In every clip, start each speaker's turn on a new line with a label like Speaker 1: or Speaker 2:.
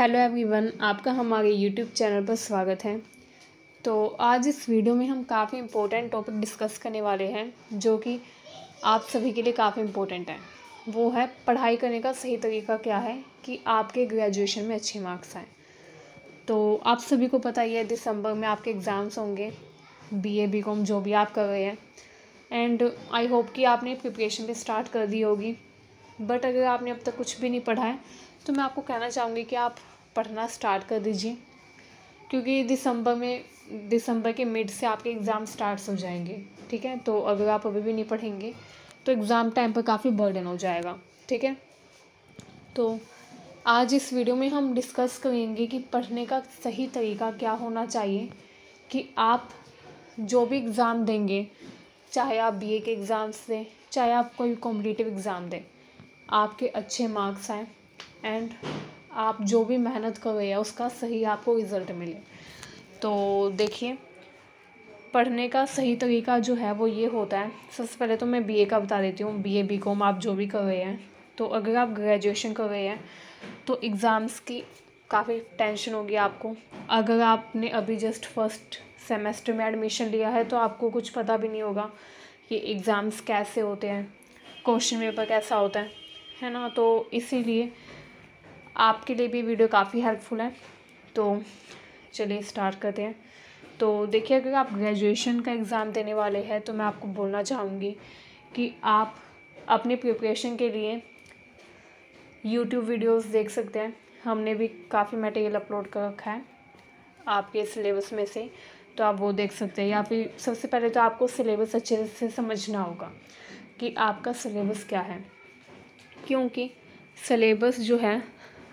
Speaker 1: hello everyone आपका हमारे YouTube channel पर स्वागत है तो आज इस वीडियो में हम काफ़ी इम्पोर्टेंट टॉपिक डिस्कस करने वाले हैं जो कि आप सभी के लिए काफ़ी इम्पोर्टेंट है वो है पढ़ाई करने का सही तरीका क्या है कि आपके ग्रेजुएशन में अच्छे मार्क्स आएँ तो आप सभी को पता ही है दिसंबर में आपके एग्ज़ाम्स होंगे बी ए बी कॉम जो भी आप कर रहे हैं एंड आई होप कि आपने प्रिपरेशन भी स्टार्ट कर दी होगी बट अगर आपने अब तक कुछ भी नहीं पढ़ा है तो मैं आपको कहना चाहूँगी कि आप पढ़ना स्टार्ट कर दीजिए क्योंकि दिसंबर में दिसंबर के मिड से आपके एग्ज़ाम स्टार्ट हो जाएंगे ठीक है तो अगर आप अभी भी नहीं पढ़ेंगे तो एग्ज़ाम टाइम पर काफ़ी बर्डन हो जाएगा ठीक है तो आज इस वीडियो में हम डिस्कस करेंगे कि पढ़ने का सही तरीका क्या होना चाहिए कि आप जो भी एग्ज़ाम देंगे चाहे आप बीए के एग्ज़ाम्स दें चाहे आप कोई कॉम्पिटिटिव एग्ज़ाम दें आपके अच्छे मार्क्स आए एंड आप जो भी मेहनत कर रहे हैं उसका सही आपको रिज़ल्ट मिले तो देखिए पढ़ने का सही तरीका जो है वो ये होता है सबसे पहले तो मैं बीए का बता देती हूँ बीए बीकॉम आप जो भी कर रहे हैं तो अगर आप ग्रेजुएशन कर रहे हैं तो एग्ज़ाम्स की काफ़ी टेंशन होगी आपको अगर आपने अभी जस्ट फर्स्ट सेमेस्टर में एडमिशन लिया है तो आपको कुछ पता भी नहीं होगा कि एग्ज़ाम्स कैसे होते हैं क्वेश्चन पेपर कैसा होता है है ना तो इसीलिए आपके लिए भी वीडियो काफ़ी हेल्पफुल है तो चलिए स्टार्ट करते हैं तो देखिए अगर आप ग्रेजुएशन का एग्ज़ाम देने वाले हैं तो मैं आपको बोलना चाहूँगी कि आप अपने प्रिपरेशन के लिए यूट्यूब वीडियोस देख सकते हैं हमने भी काफ़ी मटेरियल अपलोड कर रखा है आपके सिलेबस में से तो आप वो देख सकते हैं या फिर सबसे पहले तो आपको सिलेबस अच्छे से समझना होगा कि आपका सिलेबस क्या है क्योंकि सिलेबस जो है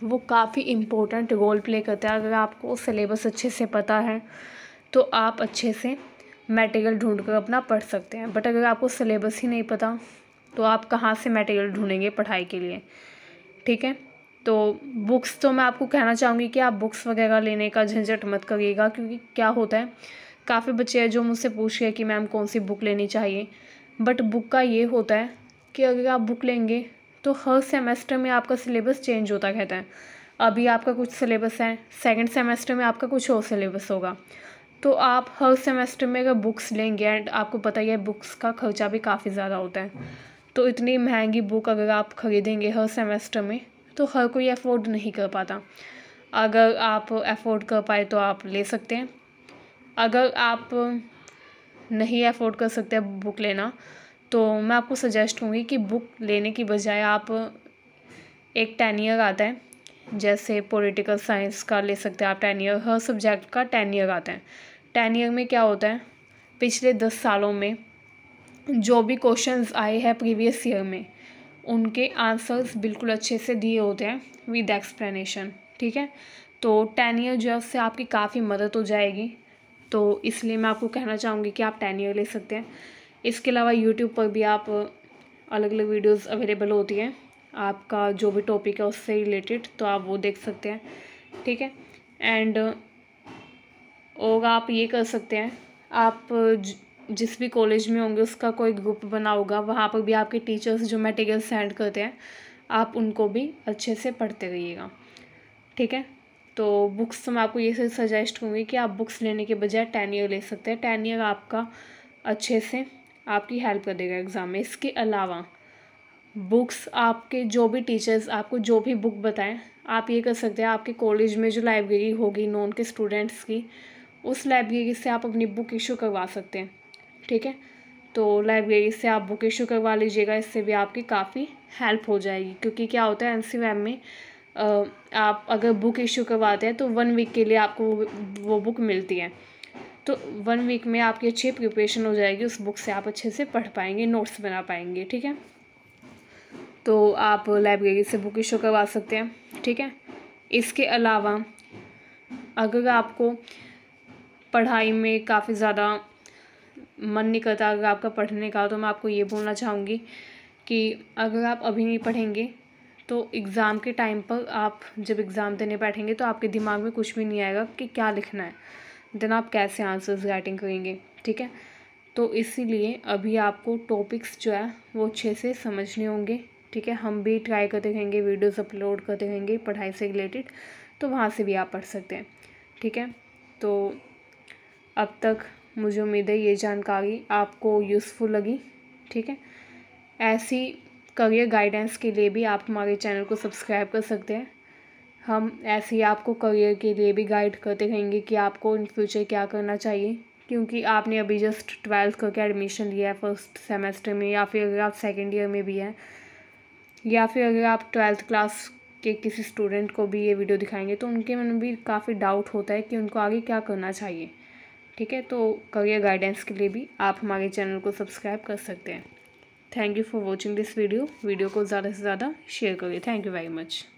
Speaker 1: वो काफ़ी इम्पोर्टेंट रोल प्ले करता है अगर आपको सिलेबस अच्छे से पता है तो आप अच्छे से मेटेरियल ढूंढ कर अपना पढ़ सकते हैं बट अगर आपको सिलेबस ही नहीं पता तो आप कहाँ से मेटेरियल ढूंढेंगे पढ़ाई के लिए ठीक है तो बुक्स तो मैं आपको कहना चाहूँगी कि आप बुक्स वगैरह लेने का झंझट मत करिएगा क्योंकि क्या होता है काफ़ी बच्चे हैं जो मुझसे पूछ रहे कि मैम कौन सी बुक लेनी चाहिए बट बुक का ये होता है कि अगर आप बुक लेंगे तो हर सेमेस्टर में आपका सिलेबस चेंज होता कहता है अभी आपका कुछ सिलेबस है सेकेंड सेमेस्टर में आपका कुछ और सिलेबस होगा तो आप हर सेमेस्टर में अगर बुक्स लेंगे एंड आपको पता ही है बुक्स का खर्चा भी काफ़ी ज़्यादा होता है तो इतनी महंगी बुक अगर आप ख़रीदेंगे हर सेमेस्टर में तो हर कोई अफोर्ड नहीं कर पाता अगर आप अफोर्ड कर पाए तो आप ले सकते हैं अगर आप नहीं अफोर्ड कर सकते बुक लेना तो मैं आपको सजेस्ट हूँगी कि बुक लेने की बजाय आप एक टेन ईयर आता है जैसे पॉलिटिकल साइंस का ले सकते हैं आप टेन ईयर हर सब्जेक्ट का टेन ईयर आता है टेन ईयर में क्या होता है पिछले दस सालों में जो भी क्वेश्चंस आए हैं प्रीवियस ईयर में उनके आंसर्स बिल्कुल अच्छे से दिए होते हैं विद एक्सप्लेनेशन ठीक है तो टेन ईयर जो है उससे आपकी काफ़ी मदद हो जाएगी तो इसलिए मैं आपको कहना चाहूँगी कि आप टेन ईयर ले सकते हैं इसके अलावा यूट्यूब पर भी आप अलग अलग वीडियोस अवेलेबल होती हैं आपका जो भी टॉपिक है उससे रिलेटेड तो आप वो देख सकते हैं ठीक है एंड और आप ये कर सकते हैं आप जिस भी कॉलेज में होंगे उसका कोई ग्रुप बना होगा वहाँ पर भी आपके टीचर्स जो मटेरियल सेंड करते हैं आप उनको भी अच्छे से पढ़ते रहिएगा ठीक है तो बुक्स तो मैं आपको ये सजेस्ट करूँगी कि आप बुक्स लेने के बजाय टेन ईयर ले सकते हैं टेन ईयर आपका अच्छे से आपकी हेल्प कर देगा एग्ज़ाम में इसके अलावा बुक्स आपके जो भी टीचर्स आपको जो भी बुक बताएं आप ये कर सकते हैं आपके कॉलेज में जो लाइब्रेरी होगी नॉन के स्टूडेंट्स की उस लाइब्रेरी से आप अपनी बुक इशू करवा सकते हैं ठीक है तो लाइब्रेरी से आप बुक इशू करवा लीजिएगा इससे भी आपकी काफ़ी हेल्प हो जाएगी क्योंकि क्या होता है एन में आप अगर बुक इशू करवाते हैं तो वन वीक के लिए आपको वो बुक मिलती है तो वन वीक में आपकी अच्छी प्रिपरेशन हो जाएगी उस बुक से आप अच्छे से पढ़ पाएंगे नोट्स बना पाएंगे ठीक है तो आप लाइब्रेरी से बुक इशू करवा सकते हैं ठीक है इसके अलावा अगर आपको पढ़ाई में काफ़ी ज़्यादा मन नहीं करता अगर आपका पढ़ने का तो मैं आपको ये बोलना चाहूँगी कि अगर आप अभी नहीं पढ़ेंगे तो एग्ज़ाम के टाइम पर आप जब एग्ज़ाम देने बैठेंगे तो आपके दिमाग में कुछ भी नहीं आएगा कि क्या लिखना है देन आप कैसे आंसर्स राइटिंग करेंगे ठीक है तो इसीलिए अभी आपको टॉपिक्स जो है वो अच्छे से समझने होंगे ठीक है हम भी ट्राई करते रहेंगे वीडियोस अपलोड करते रहेंगे पढ़ाई से रिलेटेड तो वहाँ से भी आप पढ़ सकते हैं ठीक है तो अब तक मुझे उम्मीद है ये जानकारी आपको यूज़फुल लगी ठीक है ऐसी करियर गाइडेंस के लिए भी आप हमारे चैनल को सब्सक्राइब कर सकते हैं हम ऐसे ही आपको करियर के लिए भी गाइड करते रहेंगे कि आपको इन फ्यूचर क्या करना चाहिए क्योंकि आपने अभी जस्ट ट्वेल्थ करके एडमिशन लिया है फर्स्ट सेमेस्टर में या फिर अगर आप सेकेंड ईयर में भी हैं या फिर अगर आप ट्वेल्थ क्लास के किसी स्टूडेंट को भी ये वीडियो दिखाएंगे तो उनके मन में भी काफ़ी डाउट होता है कि उनको आगे क्या करना चाहिए ठीक है तो करियर गाइडेंस के लिए भी आप हमारे चैनल को सब्सक्राइब कर सकते हैं thank you for watching this video video को ज़्यादा से ज़्यादा शेयर करिए थैंक यू वेरी मच